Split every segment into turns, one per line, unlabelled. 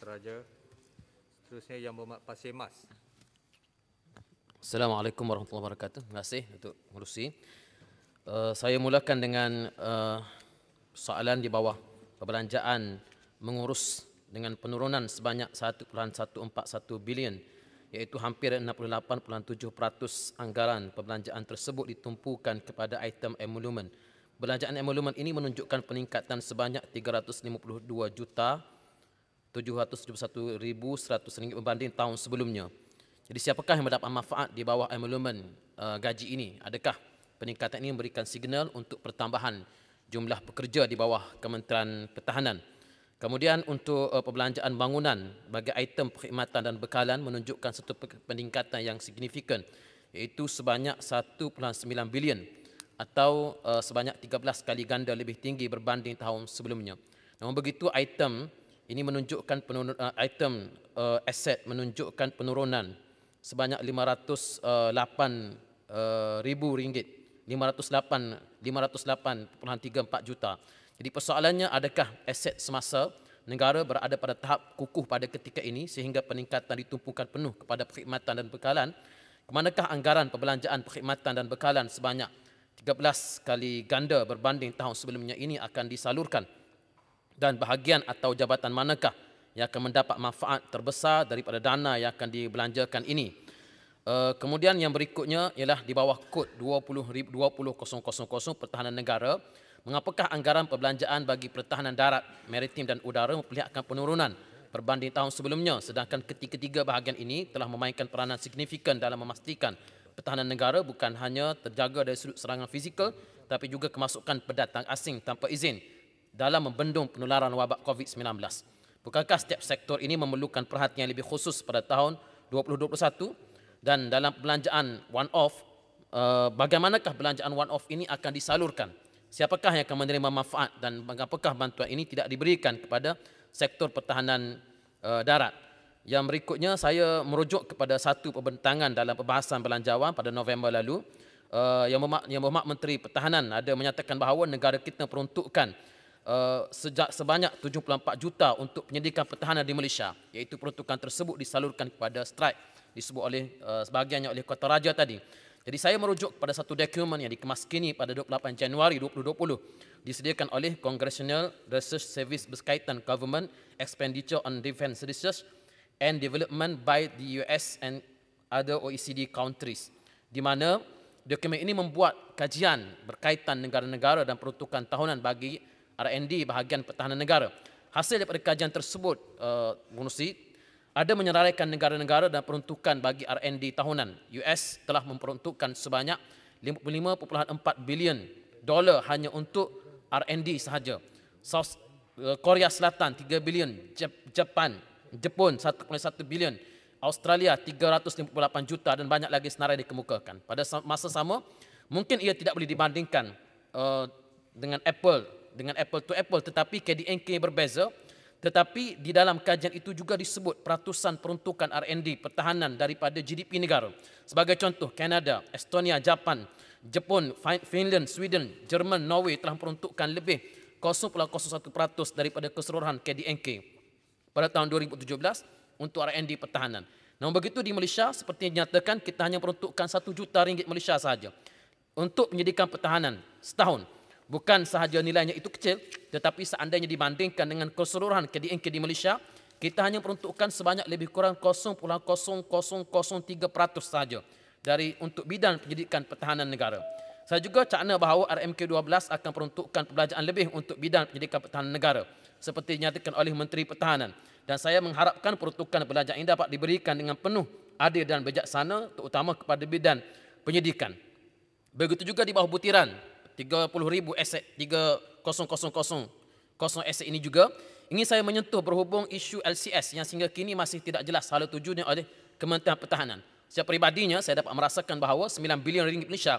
Seraja. terusnya Yang Berhormat Pasir Mas. Assalamualaikum warahmatullahi wabarakatuh. Terima kasih Datuk Merusi. Uh, eh, saya mulakan dengan uh, soalan di bawah perbelanjaan mengurus dengan penurunan sebanyak 1.141 bilion iaitu hampir 68.7% anggaran perbelanjaan tersebut ditumpukan kepada item emolumen. Belanjaan emolumen ini menunjukkan peningkatan sebanyak 352 juta RM771,100 berbanding tahun sebelumnya. Jadi siapakah yang mendapat manfaat di bawah emolumen uh, gaji ini? Adakah peningkatan ini memberikan signal untuk pertambahan jumlah pekerja di bawah Kementerian Pertahanan? Kemudian untuk uh, perbelanjaan bangunan bagi item perkhidmatan dan bekalan menunjukkan satu peningkatan yang signifikan iaitu sebanyak 1.9 bilion atau uh, sebanyak 13 kali ganda lebih tinggi berbanding tahun sebelumnya. Namun begitu item ini menunjukkan penurunan uh, item uh, aset menunjukkan penurunan sebanyak 508 uh, ribu ringgit. 508 508.34 juta. Jadi persoalannya adakah aset semasa negara berada pada tahap kukuh pada ketika ini sehingga peningkatan ditumpukan penuh kepada perkhidmatan dan bekalan? Kemanakah anggaran perbelanjaan perkhidmatan dan bekalan sebanyak 13 kali ganda berbanding tahun sebelumnya ini akan disalurkan? dan bahagian atau jabatan manakah yang akan mendapat manfaat terbesar daripada dana yang akan dibelanjakan ini. Eh, kemudian yang berikutnya ialah di bawah kod 20.000 Pertahanan Negara, mengapakah anggaran perbelanjaan bagi pertahanan darat, maritim dan udara memperlihatkan penurunan berbanding tahun sebelumnya sedangkan ketiga-tiga bahagian ini telah memainkan peranan signifikan dalam memastikan pertahanan negara bukan hanya terjaga dari sudut serangan fizikal tapi juga kemasukan pendatang asing tanpa izin dalam membendung penularan wabak COVID-19. Bukankah setiap sektor ini memerlukan perhatian lebih khusus pada tahun 2021 dan dalam belanjaan one-off, eh, bagaimanakah belanjaan one-off ini akan disalurkan? Siapakah yang akan menerima manfaat dan mengapakah bantuan ini tidak diberikan kepada sektor pertahanan eh, darat? Yang berikutnya, saya merujuk kepada satu pembentangan dalam pembahasan belanjawan pada November lalu eh, yang memak, yang memak Menteri Pertahanan ada menyatakan bahawa negara kita peruntukkan Eh, sejak sebanyak 74 juta untuk penyelidikan pertahanan di Malaysia iaitu peruntukan tersebut disalurkan kepada strike disebut oleh eh, sebahagiannya oleh Kota Raja tadi. Jadi saya merujuk kepada satu dokumen yang dikemaskini pada 28 Januari 2020 disediakan oleh Congressional Research Service berkaitan Government Expenditure on Defense Research and Development by the US and other OECD countries di mana dokumen ini membuat kajian berkaitan negara-negara dan peruntukan tahunan bagi R&D bahagian pertahanan negara. Hasil daripada kajian tersebut, uh, eh, Gunusi, ada menyeraraikan negara-negara dan peruntukan bagi R&D tahunan. US telah memperuntukkan sebanyak 55.4 bilion dolar hanya untuk R&D sahaja. South eh, Korea Selatan 3 bilion, Jepun Jepun 1.1 bilion, Australia 358 juta dan banyak lagi senarai dikemukakan. Pada masa sama, mungkin ia tidak boleh dibandingkan uh, dengan Apple dengan apple to apple tetapi KDNK berbeza tetapi di dalam kajian itu juga disebut peratusan peruntukan R&D pertahanan daripada GDP negara sebagai contoh Kanada, Estonia, Jepun, Jepun, Finland, Sweden, Jerman, Norway telah peruntukkan lebih 0.01% daripada keseluruhan KDNK pada tahun 2017 untuk R&D pertahanan. Namun begitu di Malaysia seperti yang dinyatakan kita hanya peruntukkan 1 juta ringgit Malaysia sahaja untuk penyidikan pertahanan setahun. Bukan sahaja nilainya itu kecil, tetapi seandainya dibandingkan dengan keseluruhan KDNK di Malaysia, kita hanya peruntukkan sebanyak lebih kurang 0.0003% sahaja dari untuk bidang penyidikan pertahanan negara. Saya juga cakna bahawa RMK12 akan peruntukkan perbelanjaan lebih untuk bidang penyidikan pertahanan negara seperti dinyatakan oleh Menteri Pertahanan. Dan saya mengharapkan peruntukan belanja ini dapat diberikan dengan penuh adil dan bijaksana terutama kepada bidang penyidikan. Begitu juga di bawah butiran 30,000 aset 3000 aset ini juga ingin saya menyentuh berhubung isu LCS yang sehingga kini masih tidak jelas hala tujuannya oleh Kementerian Pertahanan. Secara peribadinya saya dapat merasakan bahawa 9 bilion ringgit Malaysia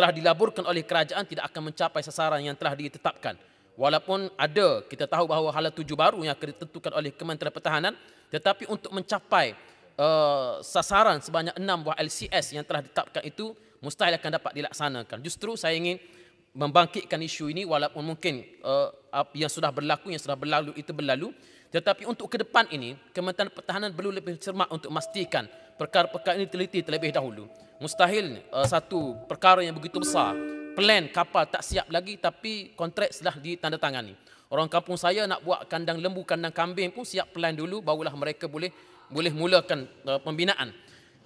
telah dilaburkan oleh kerajaan tidak akan mencapai sasaran yang telah ditetapkan. Walaupun ada kita tahu bahawa hala tuju baru yang akan ditentukan oleh Kementerian Pertahanan tetapi untuk mencapai uh, sasaran sebanyak 6 buah LCS yang telah ditetapkan itu mustahil akan dapat dilaksanakan. Justru saya ingin membangkitkan isu ini walaupun mungkin uh, yang sudah berlaku yang sudah berlalu itu berlalu tetapi untuk ke depan ini Kementerian Pertahanan perlu lebih cermat untuk memastikan perkara-perkara ini teliti terlebih dahulu mustahil uh, eh, satu perkara yang begitu besar plan kapal tak siap lagi tapi kontrak sudah ditandatangani orang kampung saya nak buat kandang lembu kandang kambing pun siap plan dulu barulah mereka boleh boleh mulakan uh, pembinaan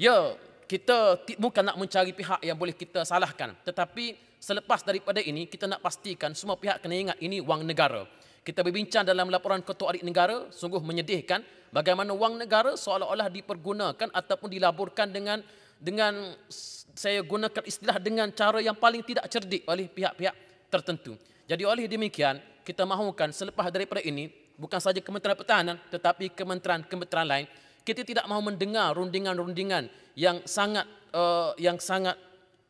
ya kita bukan nak mencari pihak yang boleh kita salahkan tetapi Selepas daripada ini, kita nak pastikan semua pihak kena ingat ini wang negara. Kita berbincang dalam laporan Ketua Adik Negara, sungguh menyedihkan bagaimana wang negara seolah-olah dipergunakan ataupun dilaburkan dengan dengan saya gunakan istilah dengan cara yang paling tidak cerdik oleh pihak-pihak tertentu. Jadi oleh demikian, kita mahukan selepas daripada ini, bukan saja Kementerian Pertahanan tetapi kementerian-kementerian lain, kita tidak mahu mendengar rundingan-rundingan yang sangat uh, yang sangat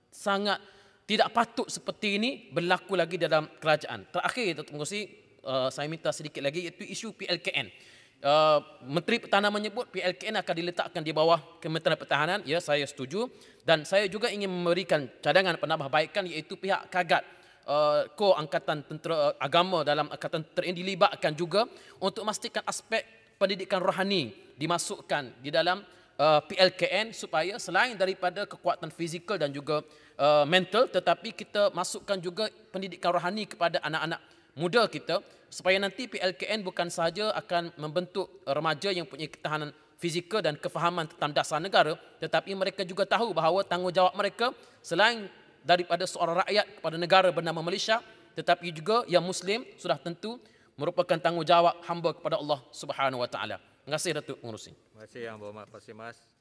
sangat tidak patut seperti ini berlaku lagi dalam kerajaan. Terakhir Datuk Pengerusi, eh, saya minta sedikit lagi iaitu isu PLKN. Eh, Menteri Pertahanan menyebut PLKN akan diletakkan di bawah Kementerian Pertahanan. Ya, saya setuju. Dan saya juga ingin memberikan cadangan penambahbaikan iaitu pihak KAGAT. Eh, Ko Angkatan Tentera Agama dalam Angkatan Tentera ini dilibatkan juga untuk memastikan aspek pendidikan rohani dimasukkan di dalam PLKN supaya selain daripada kekuatan fizikal dan juga Uh, mental tetapi kita masukkan juga pendidikan rohani kepada anak-anak muda kita supaya nanti PLKN bukan sahaja akan membentuk remaja yang punya ketahanan fizikal dan kefahaman tentang dasar negara tetapi mereka juga tahu bahawa tanggungjawab mereka selain daripada seorang rakyat kepada negara bernama Malaysia tetapi juga yang muslim sudah tentu merupakan tanggungjawab hamba kepada Allah Subhanahu wa taala. Terima kasih Datuk Pengurusi. Terima kasih yang berhormat Pak mas.